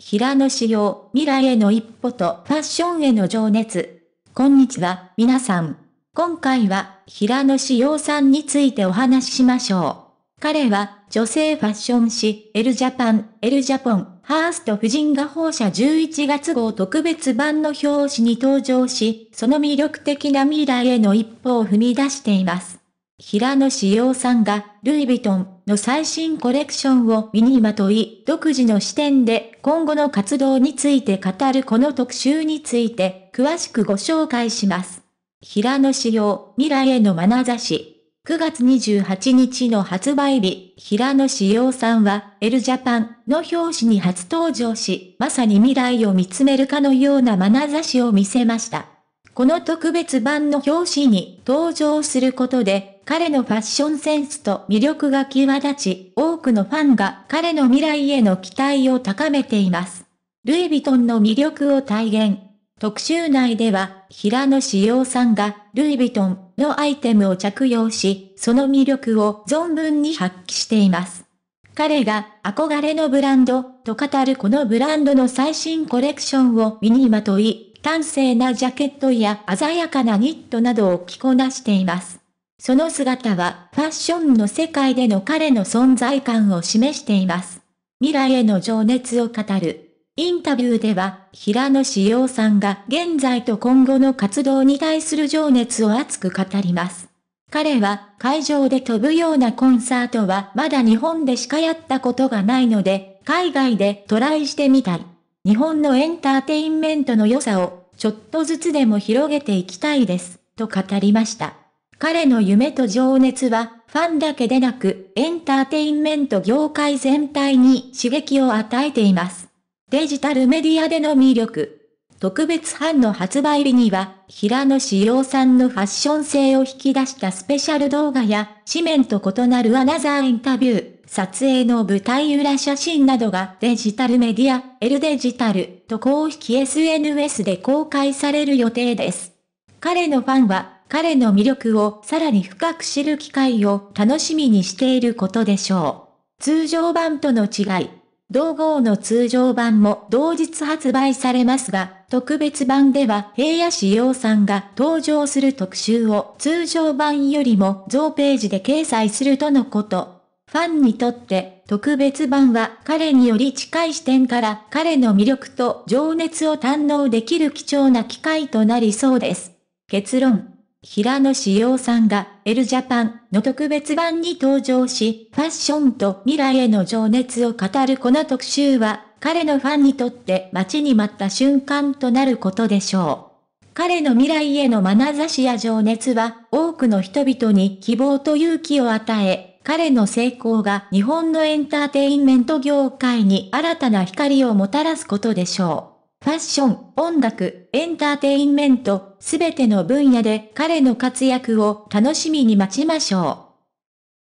平野紫耀、未来への一歩とファッションへの情熱。こんにちは、皆さん。今回は、平野紫耀さんについてお話ししましょう。彼は、女性ファッション誌、エルジャパン、エルジャポン、ハースト夫人が放射11月号特別版の表紙に登場し、その魅力的な未来への一歩を踏み出しています。平野志陽さんが、ルイ・ヴィトンの最新コレクションを身にまとい、独自の視点で今後の活動について語るこの特集について、詳しくご紹介します。平野志陽、未来への眼差し。9月28日の発売日、平野志陽さんは、エルジャパンの表紙に初登場し、まさに未来を見つめるかのような眼差しを見せました。この特別版の表紙に登場することで、彼のファッションセンスと魅力が際立ち、多くのファンが彼の未来への期待を高めています。ルイ・ヴィトンの魅力を体現。特集内では、平野志陽さんが、ルイ・ヴィトンのアイテムを着用し、その魅力を存分に発揮しています。彼が憧れのブランドと語るこのブランドの最新コレクションを身にまとい、端正なジャケットや鮮やかなニットなどを着こなしています。その姿はファッションの世界での彼の存在感を示しています。未来への情熱を語る。インタビューでは、平野志陽さんが現在と今後の活動に対する情熱を熱く語ります。彼は会場で飛ぶようなコンサートはまだ日本でしかやったことがないので、海外でトライしてみたい。日本のエンターテインメントの良さをちょっとずつでも広げていきたいです、と語りました。彼の夢と情熱は、ファンだけでなく、エンターテインメント業界全体に刺激を与えています。デジタルメディアでの魅力。特別版の発売日には、平野志陽さんのファッション性を引き出したスペシャル動画や、紙面と異なるアナザーインタビュー、撮影の舞台裏写真などがデジタルメディア、L デジタルと公式 SNS で公開される予定です。彼のファンは、彼の魅力をさらに深く知る機会を楽しみにしていることでしょう。通常版との違い。同号の通常版も同日発売されますが、特別版では平野志陽さんが登場する特集を通常版よりも増ページで掲載するとのこと。ファンにとって特別版は彼により近い視点から彼の魅力と情熱を堪能できる貴重な機会となりそうです。結論平野志耀さんが、L ジャパンの特別版に登場し、ファッションと未来への情熱を語るこの特集は、彼のファンにとって待ちに待った瞬間となることでしょう。彼の未来への眼差しや情熱は、多くの人々に希望と勇気を与え、彼の成功が日本のエンターテインメント業界に新たな光をもたらすことでしょう。ファッション、音楽、エンターテインメント、すべての分野で彼の活躍を楽しみに待ちましょう。